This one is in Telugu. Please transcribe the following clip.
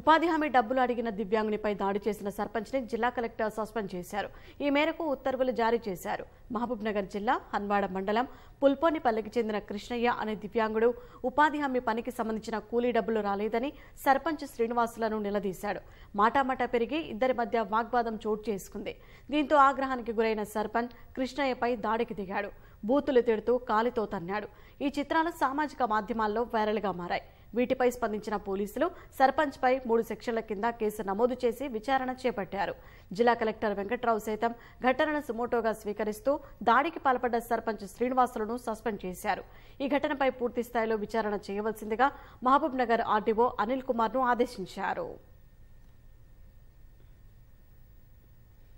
ఉపాధి హామీ డబ్బులు అడిగిన దివ్యాంగునిపై దాడి చేసిన సర్పంచ్ని జిల్లా కలెక్టర్ సస్పెండ్ చేశారు ఈ మేరకు ఉత్తర్వులు జారీ చేశారు మహబూబ్నగర్ జిల్లా హన్వాడ మండలం పుల్పోనిపల్లికి చెందిన కృష్ణయ్య అనే దివ్యాంగుడు ఉపాధి హామీ పనికి సంబంధించిన కూలీ డబ్బులు రాలేదని సర్పంచ్ శ్రీనివాసులను నిలదీశాడు మాటామాటా పెరిగి ఇద్దరి మధ్య వాగ్వాదం చోటు చేసుకుంది దీంతో ఆగ్రహానికి గురైన సర్పంచ్ కృష్ణయ్యపై దాడికి దిగాడు బూతులు తిడుతూ కాలితో తన్నాడు ఈ చిత్రాలు సామాజిక మాధ్యమాల్లో వైరల్గా మారాయి వీటిపై స్పందించిన పోలీసులు సర్పంచ్ పై మూడు సెక్షన్ల కింద కేసు నమోదు చేసి విచారణ చేపట్టారు జిల్లా కలెక్టర్ వెంకట్రావు సైతం ఘటనను సుమోటోగా స్వీకరిస్తూ దాడికి పాల్పడ్డ సర్పంచ్ శ్రీనివాసులను సస్పెండ్ చేశారు ఈ ఘటనపై పూర్తి స్థాయిలో విచారణ చేయవలసిందిగా మహబూబ్ నగర్ ఆర్డీఓ అనిల్ కుమార్ ను ఆదేశించారు